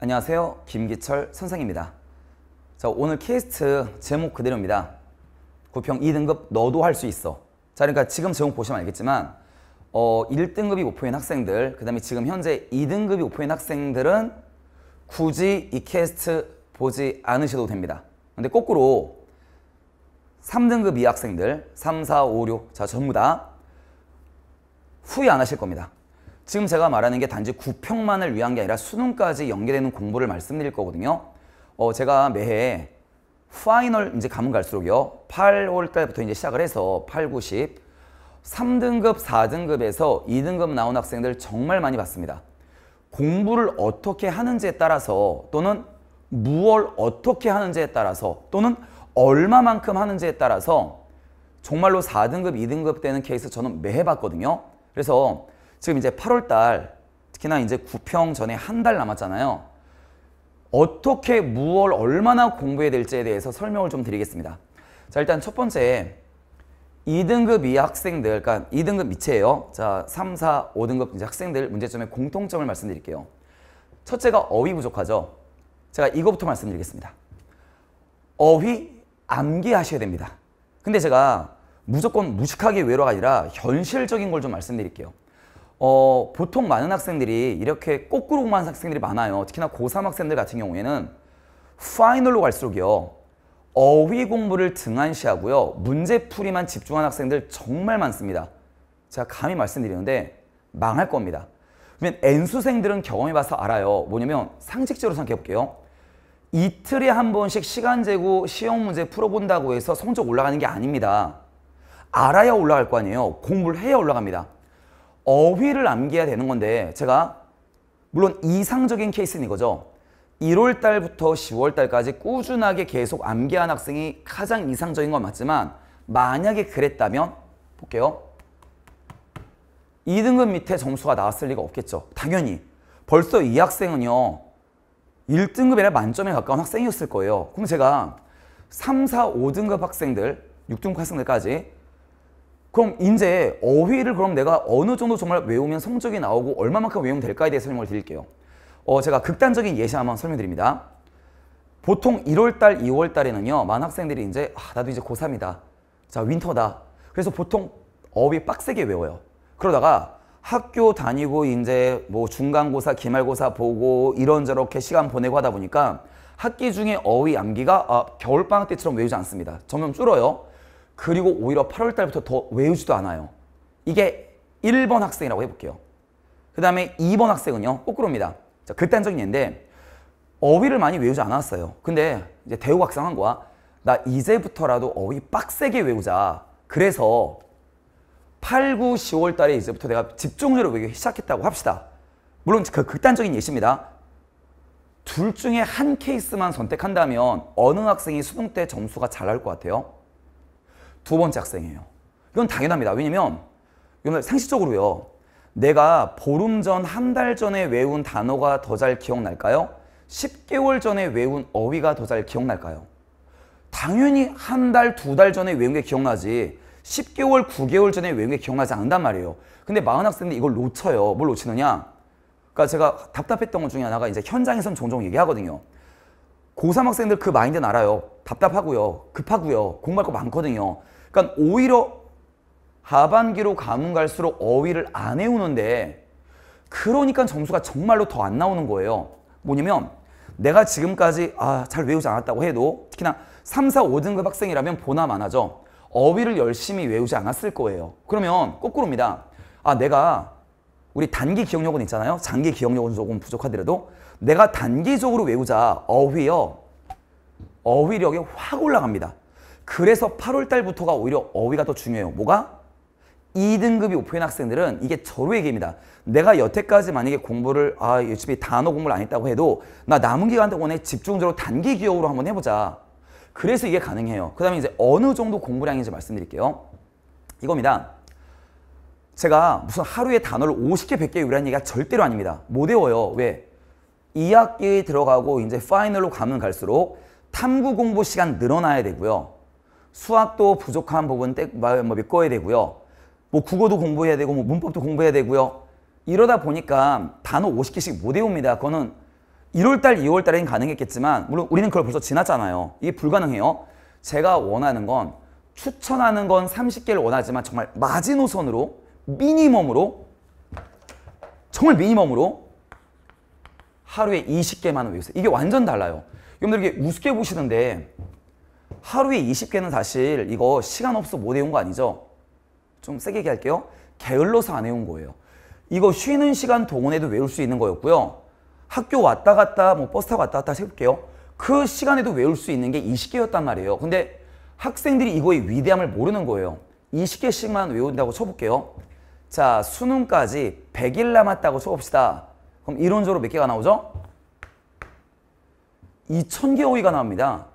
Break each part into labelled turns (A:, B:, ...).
A: 안녕하세요 김기철 선생입니다 자 오늘 케스트 제목 그대로입니다 구평 2등급 너도 할 수 있어 자 그러니까 지금 제목 보시면 알겠지만 어 1등급이 목표인 학생들 그 다음에 지금 현재 2등급이 목표인 학생들은 굳이 이케스트 보지 않으셔도 됩니다 근데 거꾸로 3등급 이 학생들 3, 4, 5, 6자 전부 다 후회 안 하실 겁니다 지금 제가 말하는 게 단지 9평만을 위한 게 아니라 수능까지 연계되는 공부를 말씀드릴 거거든요. 어, 제가 매해 파이널 이제 가면 갈수록요. 8월 달부터 이제 시작을 해서 8, 9, 10 3등급, 4등급에서 2등급 나온 학생들 정말 많이 봤습니다. 공부를 어떻게 하는지에 따라서 또는 무얼 어떻게 하는지에 따라서 또는 얼마만큼 하는지에 따라서 정말로 4등급, 2등급 되는 케이스 저는 매해 봤거든요. 그래서 지금 이제 8월 달 특히나 이제 9평 전에 한 달 남았잖아요. 어떻게 무얼 얼마나 공부해야 될지에 대해서 설명을 좀 드리겠습니다. 자 일단 첫 번째 2등급 이 학생들 그러니까 2등급 밑에요. 자 3, 4, 5등급 이제 학생들 문제점의 공통점을 말씀드릴게요. 첫째가 어휘 부족하죠. 제가 이거부터 말씀드리겠습니다. 어휘 암기하셔야 됩니다. 근데 제가 무조건 무식하게 외로가 아니라 현실적인 걸 좀 말씀드릴게요. 어, 보통 많은 학생들이 이렇게 거꾸로 만 학생들이 많아요. 특히나 고3 학생들 같은 경우에는 파이널로 갈수록요. 어휘 공부를 등한시하고요. 문제풀이만 집중한 학생들 정말 많습니다. 제가 감히 말씀드리는데 망할 겁니다. 왜냐면 N수생들은 경험해봐서 알아요. 뭐냐면 상식적으로 생각해볼게요. 이틀에 한 번씩 시간 재고 시험 문제 풀어본다고 해서 성적 올라가는 게 아닙니다. 알아야 올라갈 거 아니에요. 공부를 해야 올라갑니다. 어휘를 남겨야 되는 건데 제가 물론 이상적인 케이스는 이거죠. 1월 달부터 10월 달까지 꾸준하게 계속 암기한 학생이 가장 이상적인 건 맞지만 만약에 그랬다면 볼게요. 2등급 밑에 점수가 나왔을 리가 없겠죠. 당연히. 벌써 이 학생은요. 1등급에라 만점에 가까운 학생이었을 거예요. 그럼 제가 3, 4, 5등급 학생들, 6등급 학생들까지 그럼 이제 어휘를 그럼 내가 어느 정도 정말 외우면 성적이 나오고 얼마만큼 외우면 될까에 대해 설명을 드릴게요. 어, 제가 극단적인 예시 한번 설명드립니다. 보통 1월달, 2월달에는요. 많은 학생들이 이제 아, 나도 이제 고3이다. 자, 윈터다. 그래서 보통 어휘 빡세게 외워요. 그러다가 학교 다니고 이제 뭐 중간고사, 기말고사 보고 이런저렇게 시간 보내고 하다 보니까 학기 중에 어휘 암기가 아, 겨울방학 때처럼 외우지 않습니다. 점점 줄어요. 그리고 오히려 8월 달부터 더 외우지도 않아요. 이게 1번 학생이라고 해볼게요. 그 다음에 2번 학생은요. 거꾸로입니다. 자, 극단적인 예인데 어휘를 많이 외우지 않았어요. 근데 이제 대우학상한 거야. 나 이제부터라도 어휘 빡세게 외우자. 그래서 8, 9, 10월 달에 이제부터 내가 집중적으로 외우기 시작했다고 합시다. 물론 그 극단적인 예시입니다. 둘 중에 한 케이스만 선택한다면 어느 학생이 수능 때 점수가 잘 나올 것 같아요? 두 번째 학생이에요. 이건 당연합니다. 왜냐면 이건 상식적으로요. 내가 보름 전, 한 달 전에 외운 단어가 더 잘 기억날까요? 10개월 전에 외운 어휘가 더 잘 기억날까요? 당연히 한 달, 두 달 전에 외운 게 기억나지 10개월, 9개월 전에 외운 게 기억나지 않는단 말이에요. 근데 마흔 학생들이 이걸 놓쳐요. 뭘 놓치느냐? 그러니까 제가 답답했던 것 중에 하나가 이제 현장에선 종종 얘기하거든요. 고3 학생들 그 마인드는 알아요. 답답하고요. 급하고요. 공부할 거 많거든요. 그러니까 오히려 하반기로 가면 갈수록 어휘를 안 해오는데 그러니까 점수가 정말로 더 안 나오는 거예요. 뭐냐면 내가 지금까지 아, 잘 외우지 않았다고 해도 특히나 3, 4, 5등급 학생이라면 보나 마나죠. 어휘를 열심히 외우지 않았을 거예요. 그러면 거꾸로입니다. 아 내가 우리 단기 기억력은 있잖아요. 장기 기억력은 조금 부족하더라도 내가 단기적으로 외우자 어휘요. 어휘력이 확 올라갑니다. 그래서 8월 달부터가 오히려 어휘가 더 중요해요. 뭐가? 2등급이 오프인 학생들은 이게 저로 얘기입니다. 내가 여태까지 만약에 공부를 아 열심히 단어 공부를 안 했다고 해도 나 남은 기간 동안에 집중적으로 단기 기억으로 한번 해보자. 그래서 이게 가능해요. 그 다음에 이제 어느 정도 공부량인지 말씀드릴게요. 이겁니다. 제가 무슨 하루에 단어를 50개, 100개 외우라는 얘기가 절대로 아닙니다. 못 외워요. 왜? 2학기 들어가고 이제 파이널로 가면 갈수록 탐구 공부 시간 늘어나야 되고요. 수학도 부족한 부분 떼, 뭐 메꿔야 되고요. 뭐 국어도 공부해야 되고 뭐 문법도 공부해야 되고요. 이러다 보니까 단어 50개씩 못 외웁니다. 그거는 1월달, 2월달엔 가능했겠지만 물론 우리는 그걸 벌써 지났잖아요. 이게 불가능해요. 제가 원하는 건 추천하는 건 30개를 원하지만 정말 마지노선으로 미니멈으로 정말 미니멈으로 하루에 20개만 외우세요. 이게 완전 달라요. 여러분들 이게 우습게 보시는데 하루에 20개는 사실 이거 시간 없어 못 외운 거 아니죠? 좀 세게 얘기할게요. 게을러서 안 외운 거예요. 이거 쉬는 시간 동원해도 외울 수 있는 거였고요. 학교 왔다 갔다 뭐 버스 타고 왔다 갔다 해볼게요. 그 시간에도 외울 수 있는 게 20개였단 말이에요. 근데 학생들이 이거의 위대함을 모르는 거예요. 20개씩만 외운다고 쳐볼게요. 자, 수능까지 100일 남았다고 쳐봅시다. 그럼 이론적으로 몇 개가 나오죠? 2000개 오이가 나옵니다.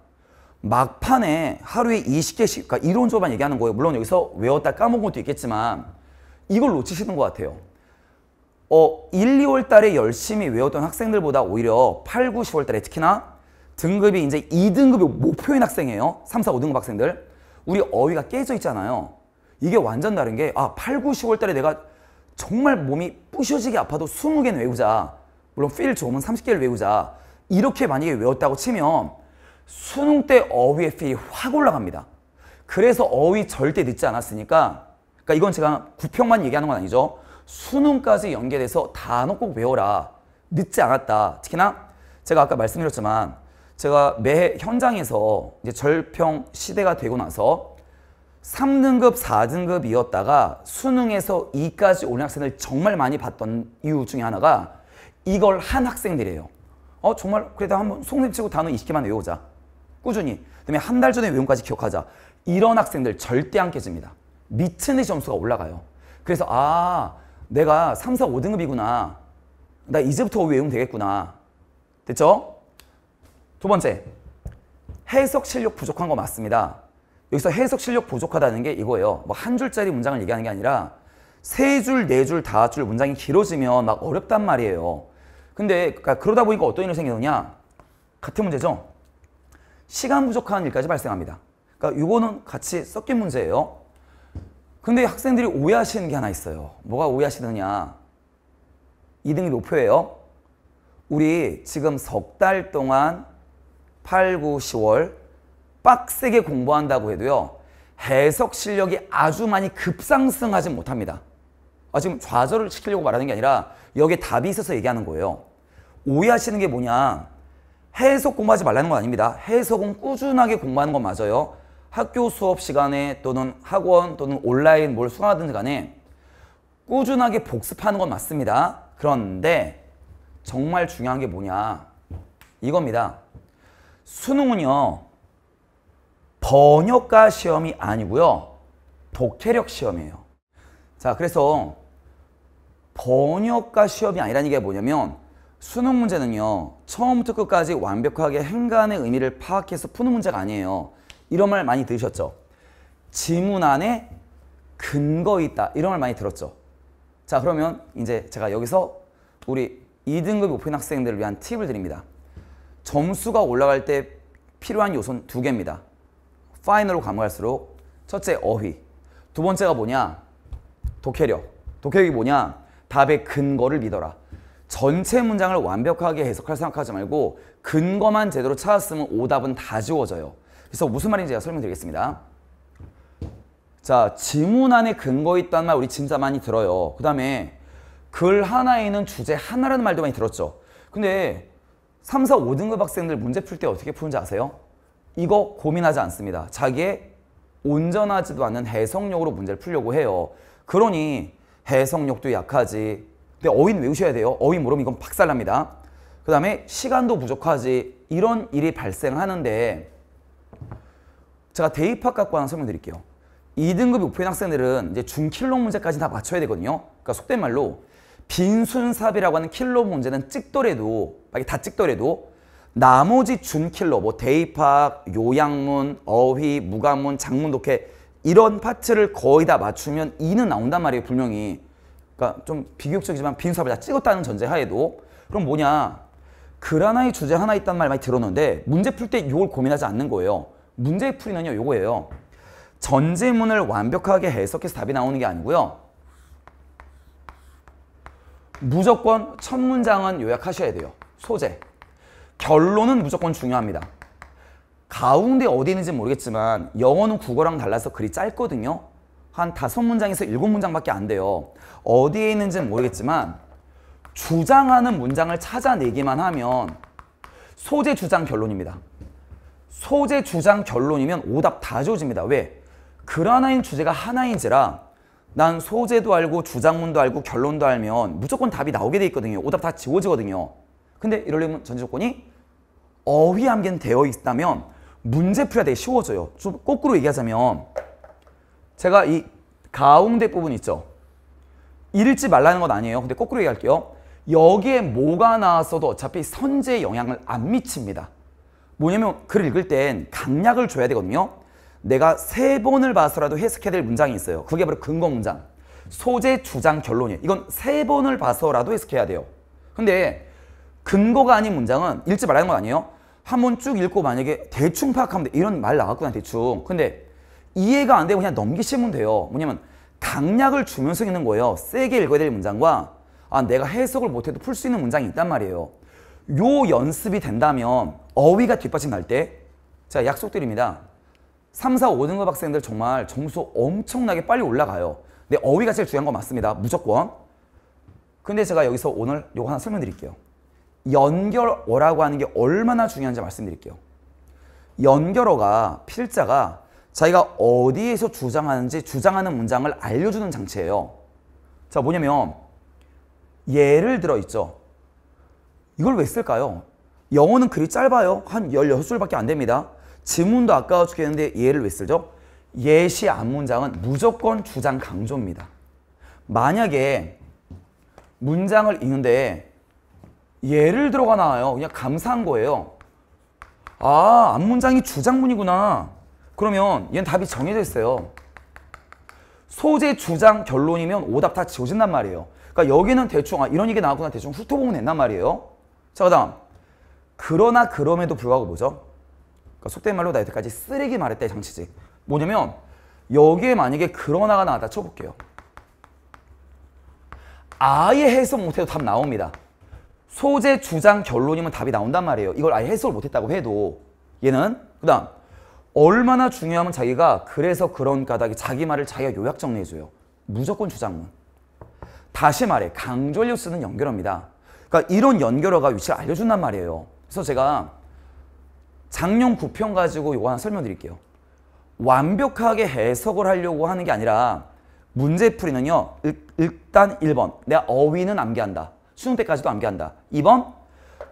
A: 막판에 하루에 20개씩, 그러니까 이론적으로만 얘기하는 거예요. 물론 여기서 외웠다 까먹은 것도 있겠지만 이걸 놓치시는 것 같아요. 어, 1, 2월 달에 열심히 외웠던 학생들보다 오히려 8, 9, 10월 달에 특히나 등급이 이제 2등급이 목표인 학생이에요. 3, 4, 5등급 학생들. 우리 어휘가 깨져 있잖아요. 이게 완전 다른 게, 아, 8, 9, 10월 달에 내가 정말 몸이 부셔지게 아파도 20개는 외우자. 물론 필 좋으면 30개를 외우자. 이렇게 만약에 외웠다고 치면 수능 때 어휘의 필이 확 올라갑니다. 그래서 어휘 절대 늦지 않았으니까 그러니까 이건 제가 구평만 얘기하는 건 아니죠. 수능까지 연계돼서 단어 꼭 외워라. 늦지 않았다. 특히나 제가 아까 말씀드렸지만 제가 매해 현장에서 이제 절평 시대가 되고 나서 3등급, 4등급이었다가 수능에서 2까지 온 학생을 정말 많이 봤던 이유 중에 하나가 이걸 한 학생들이에요. 어 정말 그래도 한번 송림치고 단어 20개만 외우자. 꾸준히. 그다음에 한 달 전에 외움까지 기억하자. 이런 학생들 절대 안 깨집니다. 미친 듯이 점수가 올라가요. 그래서 아 내가 3, 4, 5등급이구나. 나 이제부터 외우면 되겠구나. 됐죠? 두 번째, 해석 실력 부족한 거 맞습니다. 여기서 해석 실력 부족하다는 게 이거예요. 뭐 한 줄짜리 문장을 얘기하는 게 아니라 세 줄, 네 줄, 다섯 줄 문장이 길어지면 막 어렵단 말이에요. 근데 그러니까 그러다 보니까 어떤 일이 생기느냐? 같은 문제죠? 시간 부족한 일까지 발생합니다. 그러니까 이거는 같이 섞인 문제예요. 근데 학생들이 오해하시는 게 하나 있어요. 뭐가 오해하시느냐. 2등이 높표예요 우리 지금 석 달 동안 8, 9, 10월 빡세게 공부한다고 해도요. 해석 실력이 아주 많이 급상승하지 못합니다. 아, 지금 좌절을 시키려고 말하는 게 아니라 여기에 답이 있어서 얘기하는 거예요. 오해하시는 게 뭐냐. 해석 공부하지 말라는 건 아닙니다. 해석은 꾸준하게 공부하는 건 맞아요. 학교 수업 시간에 또는 학원 또는 온라인 뭘 수강하든지 간에 꾸준하게 복습하는 건 맞습니다. 그런데 정말 중요한 게 뭐냐 이겁니다. 수능은요 번역가 시험이 아니고요 독해력 시험이에요. 자 그래서 번역가 시험이 아니라는 게 뭐냐면 수능 문제는요 처음부터 끝까지 완벽하게 행간의 의미를 파악해서 푸는 문제가 아니에요 이런 말 많이 들으셨죠 지문 안에 근거 있다 이런 말 많이 들었죠 자 그러면 이제 제가 여기서 우리 2등급 높은 학생들을 위한 팁을 드립니다 점수가 올라갈 때 필요한 요소는 두 개입니다 파이널로 가면 할수록 첫째 어휘 두 번째가 뭐냐 독해력 독해력이 뭐냐 답의 근거를 믿어라 전체 문장을 완벽하게 해석할 생각하지 말고 근거만 제대로 찾았으면 오답은 다 지워져요. 그래서 무슨 말인지 제가 설명드리겠습니다. 자, 지문 안에 근거 있다는 말 우리 진짜 많이 들어요. 그 다음에 글 하나에 는 주제 하나라는 말도 많이 들었죠. 근데 3, 4, 5등급 학생들 문제 풀 때 어떻게 푸는지 아세요? 이거 고민하지 않습니다. 자기의 온전하지도 않은 해석력으로 문제를 풀려고 해요. 그러니 해석력도 약하지 근데 네, 어휘는 외우셔야 돼요. 어휘 모르면 이건 박살납니다. 그 다음에 시간도 부족하지 이런 일이 발생하는데 제가 대입학 과고 하나 설명드릴게요. 2등급 목표인 학생들은 이제 중킬로 문제까지 다 맞춰야 되거든요. 그러니까 속된 말로 빈순삽이라고 하는 킬로 문제는 찍더라도 만약에 다 찍더라도 나머지 준킬로 뭐 대입학, 요양문, 어휘, 무관문 장문 독해 이런 파트를 거의 다 맞추면 2는 나온단 말이에요 분명히 그러니까 좀비교적이지만 비행사업을 다 찍었다는 전제하에도 그럼 뭐냐 글 하나의 주제 하나 있단 말 많이 들었는데 문제 풀 때 이걸 고민하지 않는 거예요. 문제 풀이는요 이거예요 전제문을 완벽하게 해석해서 답이 나오는 게 아니고요. 무조건 첫 문장은 요약하셔야 돼요. 소재. 결론은 무조건 중요합니다. 가운데 어디 있는지 모르겠지만 영어는 국어랑 달라서 글이 짧거든요. 한 다섯 문장에서 일곱 문장밖에 안 돼요. 어디에 있는지는 모르겠지만 주장하는 문장을 찾아내기만 하면 소재 주장 결론입니다. 소재 주장 결론이면 오답 다 지워집니다. 왜? 그라나인 주제가 하나인지라 난 소재도 알고 주장문도 알고 결론도 알면 무조건 답이 나오게 돼 있거든요. 오답 다 지워지거든요. 근데 이러려면 전제 조건이 어휘 암기는 되어 있다면 문제 풀어야 되게 쉬워져요. 좀 거꾸로 얘기하자면 제가 이 가운데 부분 있죠. 잃지 말라는 건 아니에요. 근데 거꾸로 얘기할게요. 여기에 뭐가 나왔어도 어차피 선제에 영향을 안 미칩니다. 뭐냐면 글을 읽을 땐 강약을 줘야 되거든요. 내가 세 번을 봐서라도 해석해야 될 문장이 있어요. 그게 바로 근거 문장. 소재, 주장, 결론이에요. 이건 세 번을 봐서라도 해석해야 돼요. 근데 근거가 아닌 문장은 읽지 말라는 건 아니에요. 한 번 쭉 읽고 만약에 대충 파악하면 돼. 이런 말 나왔구나 대충. 근데 이해가 안되고 그냥 넘기시면 돼요. 뭐냐면 당약을 주면서 있는 거예요. 세게 읽어야 될 문장과 아, 내가 해석을 못해도 풀 수 있는 문장이 있단 말이에요. 요 연습이 된다면 어휘가 뒷받침날 때, 자 약속드립니다. 3, 4, 5등급 학생들 정말 점수 엄청나게 빨리 올라가요. 근데 어휘가 제일 중요한 거 맞습니다. 무조건. 근데 제가 여기서 오늘 요거 하나 설명드릴게요. 연결어라고 하는 게 얼마나 중요한지 말씀드릴게요. 연결어가 필자가 자기가 어디에서 주장하는지 주장하는 문장을 알려주는 장치예요. 자 뭐냐면 예를 들어 있죠. 이걸 왜 쓸까요? 영어는 글이 짧아요. 한 16줄밖에 안 됩니다. 지문도 아까워 죽겠는데 예를 왜 쓰죠? 예시 앞문장은 무조건 주장 강조입니다. 만약에 문장을 읽는데 예를 들어가 나와요. 그냥 감사한 거예요. 아, 앞문장이 주장문이구나. 그러면 얘는 답이 정해져 있어요. 소재, 주장, 결론이면 오답 다 지워진단 말이에요. 그러니까 여기는 대충 아, 이런 얘기 나왔구나 대충 훑어보면 된단 말이에요. 자, 그 다음 그러나 그럼에도 불구하고 뭐죠? 그러니까 속된 말로 나 여태까지 쓰레기 말했다 장치지. 뭐냐면 여기에 만약에 그러나가 나왔다 쳐볼게요. 아예 해석 못해도 답 나옵니다. 소재, 주장, 결론이면 답이 나온단 말이에요. 이걸 아예 해석을 못했다고 해도 얘는 그 다음 얼마나 중요하면 자기가 그래서 그런 까닭이 자기 말을 자기가 요약 정리해줘요. 무조건 주장문. 다시 말해 강조를 쓰는 연결어입니다. 그러니까 이런 연결어가 위치를 알려준단 말이에요. 그래서 제가 작년 구평 가지고 요거 하나 설명드릴게요. 완벽하게 해석을 하려고 하는 게 아니라 문제풀이는요. 일단 1번 내가 어휘는 암기한다. 수능 때까지도 암기한다. 2번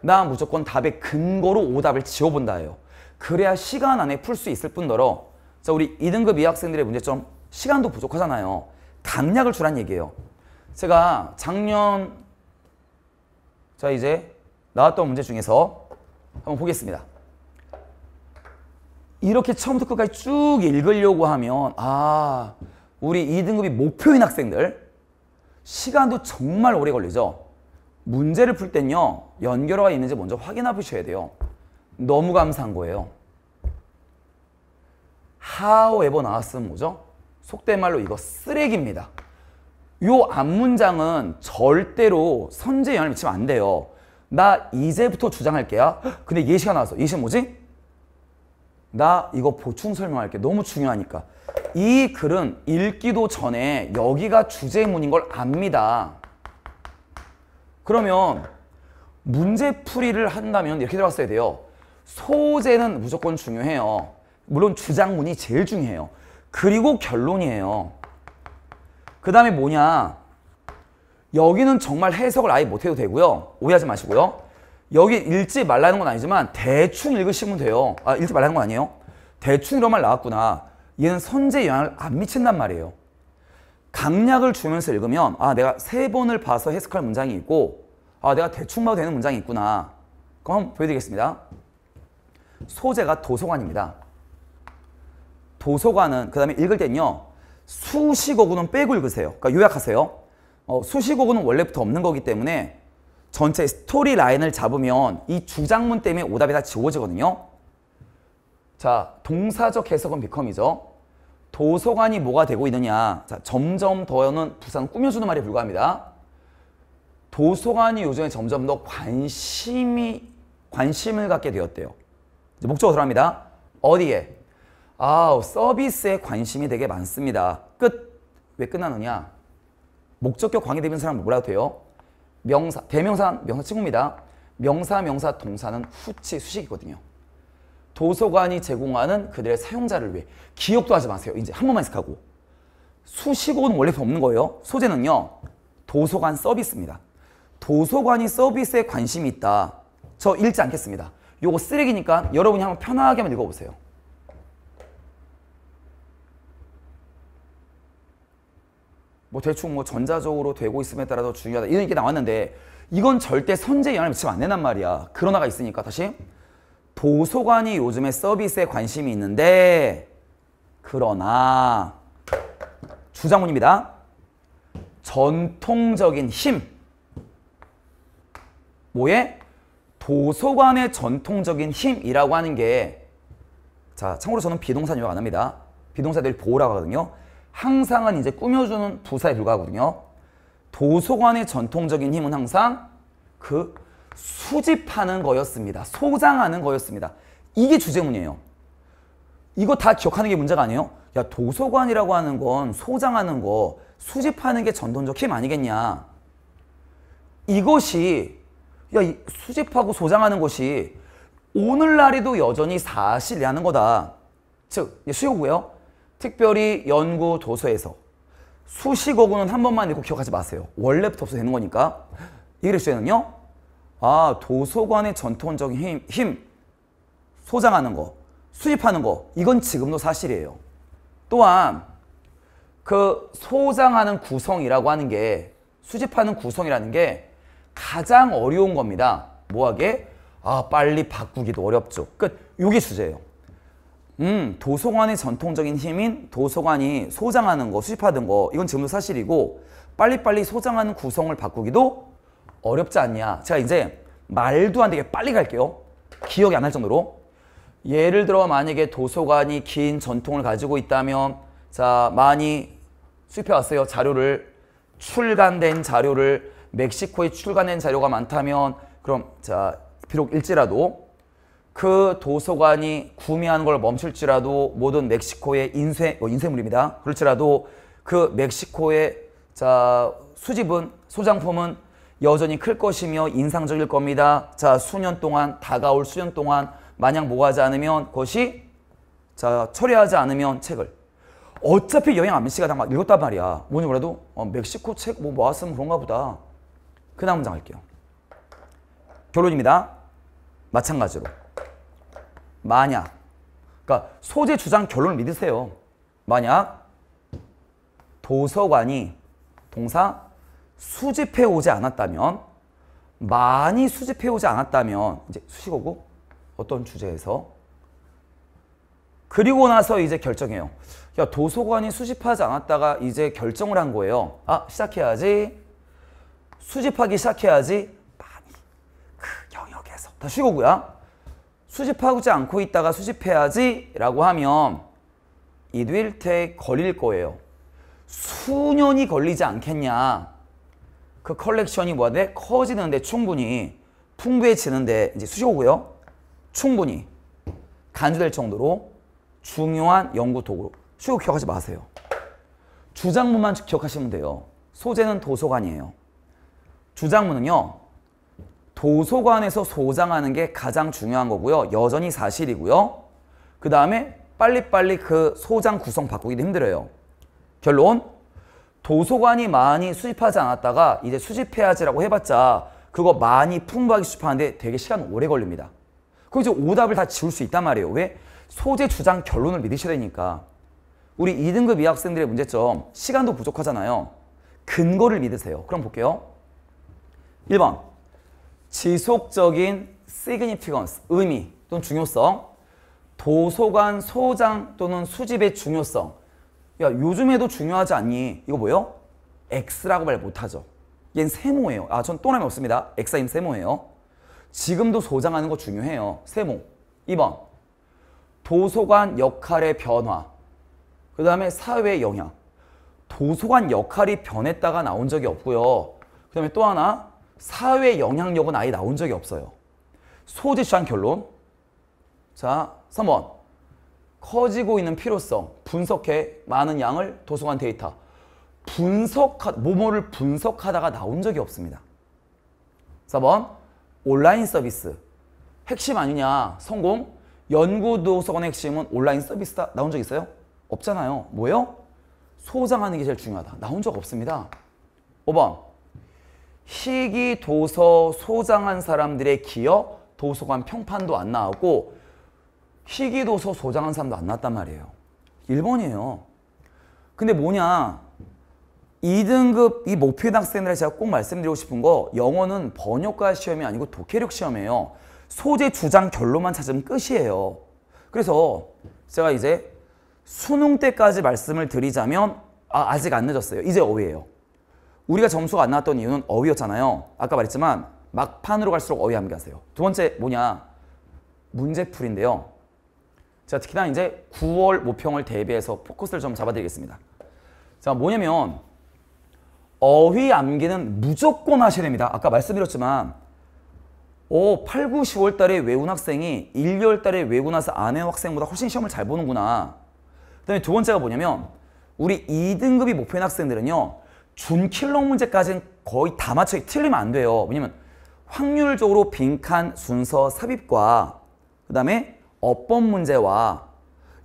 A: 나 무조건 답의 근거로 오답을 지워본다예요 그래야 시간 안에 풀 수 있을 뿐더러 자 우리 2등급 이학생들의 문제점 시간도 부족하잖아요. 강약을 주란 얘기예요. 제가 작년 자 이제 나왔던 문제 중에서 한번 보겠습니다. 이렇게 처음부터 끝까지 쭉 읽으려고 하면 아 우리 2등급이 목표인 학생들 시간도 정말 오래 걸리죠. 문제를 풀 땐요 연결어가 있는지 먼저 확인해 보셔야 돼요. 너무 감사한 거예요. however 나왔으면 뭐죠? 속된 말로 이거 쓰레기입니다. 요 앞문장은 절대로 선제 영향을 미치면 안 돼요. 나 이제부터 주장할게요. 근데 예시가 나왔어. 예시 뭐지? 나 이거 보충 설명할게. 너무 중요하니까. 이 글은 읽기도 전에 여기가 주제문인 걸 압니다. 그러면 문제풀이를 한다면 이렇게 들어갔어야 돼요. 소재는 무조건 중요해요. 물론 주장문이 제일 중요해요. 그리고 결론이에요. 그 다음에 뭐냐. 여기는 정말 해석을 아예 못해도 되고요. 오해하지 마시고요. 여기 읽지 말라는 건 아니지만 대충 읽으시면 돼요. 아, 읽지 말라는 건 아니에요. 대충 이런 말 나왔구나. 얘는 선제 영향을 안 미친단 말이에요. 강약을 주면서 읽으면 아 내가 세 번을 봐서 해석할 문장이 있고 아 내가 대충 봐도 되는 문장이 있구나. 그럼 보여드리겠습니다. 소재가 도서관입니다. 도서관은 그 다음에 읽을 때는요. 수식어구는 빼고 읽으세요. 그러니까 요약하세요. 어, 수식어구는 원래부터 없는 거기 때문에 전체 스토리 라인을 잡으면 이 주장문 때문에 오답이 다 지워지거든요. 자, 동사적 해석은 비컴이죠. 도서관이 뭐가 되고 있느냐. 자, 점점 더는 부산 꾸며주는 말에 불과합니다. 도서관이 요즘에 점점 더 관심이, 관심을 갖게 되었대요. 목적어 들어갑니다. 어디에? 아, 우 서비스에 관심이 되게 많습니다. 끝. 왜 끝나느냐? 목적격 관계 되는 사람은 뭐라고 돼요? 명사, 대명사, 명사 친구입니다. 명사, 명사, 동사는 후치, 수식이거든요. 도서관이 제공하는 그들의 사용자를 위해 기억도 하지 마세요. 이제 한 번만 해석하고. 수식어는 원래 없는 거예요. 소재는요. 도서관 서비스입니다. 도서관이 서비스에 관심이 있다. 저 읽지 않겠습니다. 요거 쓰레기니까 여러분이 한번 편하게 한번 읽어보세요. 뭐 대충 뭐 전자적으로 되고 있음에 따라서 중요하다 이런 게 나왔는데 이건 절대 선제 영향을 미치면 안 된단 말이야. 그러나가 있으니까 다시 도서관이 요즘에 서비스에 관심이 있는데 그러나 주장문입니다. 전통적인 힘 뭐에 도서관의 전통적인 힘이라고 하는 게 자, 참고로 저는 비동사 이용 안 합니다. 비동사들이 보호라고 하거든요. 항상은 이제 꾸며주는 부사에 불과하거든요. 도서관의 전통적인 힘은 항상 그 수집하는 거였습니다. 소장하는 거였습니다. 이게 주제문이에요. 이거 다 기억하는 게 문제가 아니에요. 야 도서관이라고 하는 건 소장하는 거 수집하는 게 전통적 힘 아니겠냐. 이것이 야, 이 수집하고 소장하는 것이 오늘날에도 여전히 사실이라는 거다. 즉, 수요구요. 특별히 연구 도서에서 수식어구는 한 번만 읽고 기억하지 마세요. 원래부터 없어 되는 거니까. 이글레시에는요. 아, 도서관의 전통적인 힘, 힘, 소장하는 거, 수집하는 거, 이건 지금도 사실이에요. 또한 그 소장하는 구성이라고 하는 게 수집하는 구성이라는 게 가장 어려운 겁니다. 뭐하게? 아 빨리 바꾸기도 어렵죠. 끝. 요게 주제예요. 음 도서관의 전통적인 힘인 도서관이 소장하는 거 수집하던 거 이건 지금도 사실이고 빨리빨리 소장하는 구성을 바꾸기도 어렵지 않냐. 제가 이제 말도 안 되게 빨리 갈게요. 기억이 안 날 정도로. 예를 들어 만약에 도서관이 긴 전통을 가지고 있다면 자 많이 수집해왔어요 자료를 출간된 자료를 멕시코에 출간된 자료가 많다면 그럼 자 비록 일지라도 그 도서관이 구매하는 걸 멈출지라도 모든 멕시코의 인쇄 어, 인쇄물입니다. 그럴지라도그 멕시코의 자 수집은 소장품은 여전히 클 것이며 인상적일 겁니다. 자 수년 동안 다가올 수년 동안 만약 뭐하지 않으면 그것이 자 처리하지 않으면 책을 어차피 여행 아미씨가 다막 읽었단 말이야. 뭐니 뭐라도 어, 멕시코 책 뭐 모았으면 그런가 보다. 그 다음 문장 할게요. 결론입니다. 마찬가지로. 만약. 그러니까 소재 주장 결론을 믿으세요. 만약 도서관이 동사 수집해 오지 않았다면 많이 수집해 오지 않았다면 이제 수식어고 어떤 주제에서 그리고 나서 이제 결정해요. 야 도서관이 수집하지 않았다가 이제 결정을 한 거예요. 아 시작해야지 수집하기 시작해야지 많이 그 영역에서 다시 고구야 수집하지 않고 있다가 수집해야지 라고 하면 이 뇌일태에 걸릴 거예요. 수년이 걸리지 않겠냐. 그 컬렉션이 뭐 돼? 커지는데 충분히 풍부해지는데 이제 수시고요. 충분히 간주될 정도로 중요한 연구 도구. 수고 기억하지 마세요. 주장문만 기억하시면 돼요. 소재는 도서관이에요. 주장문은요. 도서관에서 소장하는 게 가장 중요한 거고요. 여전히 사실이고요. 그 다음에 빨리빨리 그 소장 구성 바꾸기도 힘들어요. 결론 도서관이 많이 수집하지 않았다가 이제 수집해야지라고 해봤자 그거 많이 풍부하게 수집하는데 되게 시간 오래 걸립니다. 그럼 이제 오답을 다 지울 수 있단 말이에요. 왜? 소재, 주장, 결론을 믿으셔야 되니까. 우리 2등급 2학생들의 문제점 시간도 부족하잖아요. 근거를 믿으세요. 그럼 볼게요. 1번 지속적인 significance, 의미 또는 중요성 도서관 소장 또는 수집의 중요성 야 요즘에도 중요하지 않니? 이거 뭐예요? X라고 말 못하죠. 얘는 세모예요. 아, 전 또라이 없습니다. x 임 세모예요. 지금도 소장하는 거 중요해요. 세모. 2번. 도서관 역할의 변화. 그 다음에 사회의 영향. 도서관 역할이 변했다가 나온 적이 없고요. 그 다음에 또 하나. 사회 영향력은 아예 나온 적이 없어요. 소지시한 결론. 자, 3번. 커지고 있는 필요성. 분석해 많은 양을 도서관 데이터. 분석하, 뭐뭐를 분석하다가 나온 적이 없습니다. 4번. 온라인 서비스. 핵심 아니냐. 성공. 연구도서관의 핵심은 온라인 서비스 다 나온 적 있어요? 없잖아요. 뭐요 소장하는 게 제일 중요하다. 나온 적 없습니다. 5번. 희귀 도서 소장한 사람들의 기업 도서관 평판도 안 나오고 희귀 도서 소장한 사람도 안 났단 말이에요. 일본이에요 근데 뭐냐 2등급 이 목표 학생들에 제가 꼭 말씀드리고 싶은 거 영어는 번역가 시험이 아니고 독해력 시험이에요. 소재 주장 결론만 찾으면 끝이에요. 그래서 제가 이제 수능 때까지 말씀을 드리자면 아, 아직 안 늦었어요. 이제 5위예요. 우리가 점수가 안 나왔던 이유는 어휘였잖아요. 아까 말했지만 막판으로 갈수록 어휘 암기하세요. 두 번째 뭐냐? 문제풀인데요. 자, 특히나 이제 9월 모평을 대비해서 포커스를 좀 잡아드리겠습니다. 자, 뭐냐면 어휘 암기는 무조건 하셔야 됩니다. 아까 말씀드렸지만 오, 8, 9, 10월 달에 외운 학생이 1, 2월 달에 외우고 나서 안 외운 학생보다 훨씬 시험을 잘 보는구나. 그 다음에 두 번째가 뭐냐면 우리 2등급이 목표인 학생들은요. 준킬러 문제까지는 거의 다 맞춰 틀리면 안 돼요. 왜냐면 확률적으로 빈칸 순서 삽입과 그 다음에 어법 문제와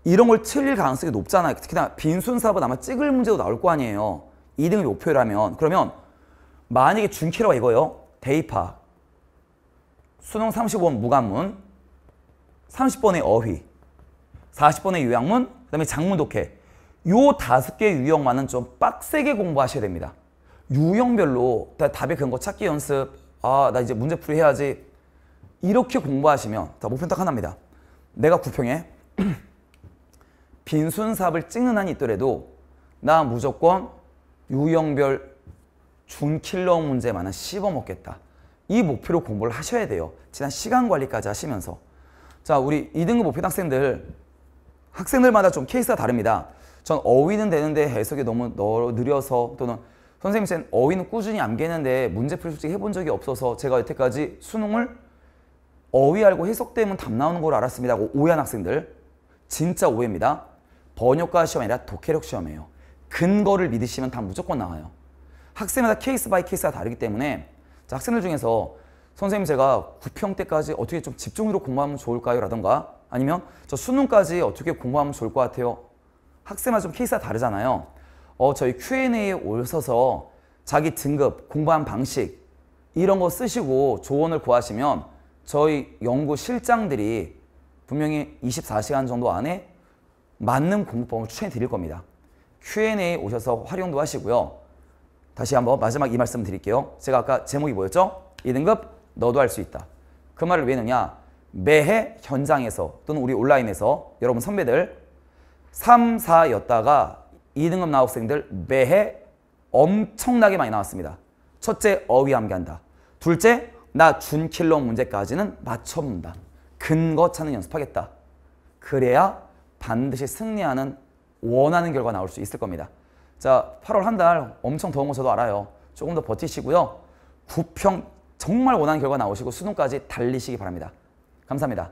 A: 이런 걸 틀릴 가능성이 높잖아요. 특히나 빈순 사업은 아마 찍을 문제도 나올 거 아니에요. 2등의 목표라면 그러면 만약에 준킬러가 이거요. 대입학 수능 35번 무관문 30번의 어휘 40번의 요양문 그 다음에 장문 독해 요 다섯 개 유형만은 좀 빡세게 공부하셔야 됩니다. 유형별로 답 그런 거 찾기 연습, 아, 나 이제 문제풀이 해야지. 이렇게 공부하시면, 자, 목표는 딱 하나입니다. 내가 구평에 빈순삽을 찍는 한이 있더라도 나 무조건 유형별 준킬러 문제만은 씹어먹겠다. 이 목표로 공부를 하셔야 돼요. 지난 시간 관리까지 하시면서. 자, 우리 2등급 목표 학생들, 학생들마다 좀 케이스가 다릅니다. 전 어휘는 되는데 해석이 너무 느려서 또는 선생님 쌤 어휘는 꾸준히 암기했는데 문제풀이 솔직히 해본 적이 없어서 제가 여태까지 수능을 어휘 알고 해석 때문에 답 나오는 걸 알았습니다 하고 오해한 학생들 진짜 오해입니다 번역과 시험이 아니라 독해력 시험이에요 근거를 믿으시면 다 무조건 나와요 학생마다 케이스 바이 케이스가 다르기 때문에 자, 학생들 중에서 선생님 제가 9평 때까지 어떻게 좀 집중으로 공부하면 좋을까요? 라던가 아니면 저 수능까지 어떻게 공부하면 좋을 것 같아요? 학생마다 좀 케이스가 다르잖아요. 어, 저희 Q&A에 오셔서 자기 등급, 공부한 방식 이런 거 쓰시고 조언을 구하시면 저희 연구 실장들이 분명히 24시간 정도 안에 맞는 공부법을 추천해 드릴 겁니다. Q&A 오셔서 활용도 하시고요. 다시 한번 마지막 이 말씀 드릴게요. 제가 아까 제목이 뭐였죠? 2등급 너도 할 수 있다. 그 말을 왜느냐 매해 현장에서 또는 우리 온라인에서 여러분 선배들 3, 4였다가 2등급 나학생들 매해 엄청나게 많이 나왔습니다. 첫째 어휘 암기한다. 둘째 나 준킬러 문제까지는 맞춰본다. 근거 찾는 연습하겠다. 그래야 반드시 승리하는 원하는 결과 나올 수 있을 겁니다. 자 8월 한 달 엄청 더운 거 저도 알아요. 조금 더 버티시고요. 구평 정말 원하는 결과 나오시고 수능까지 달리시기 바랍니다. 감사합니다.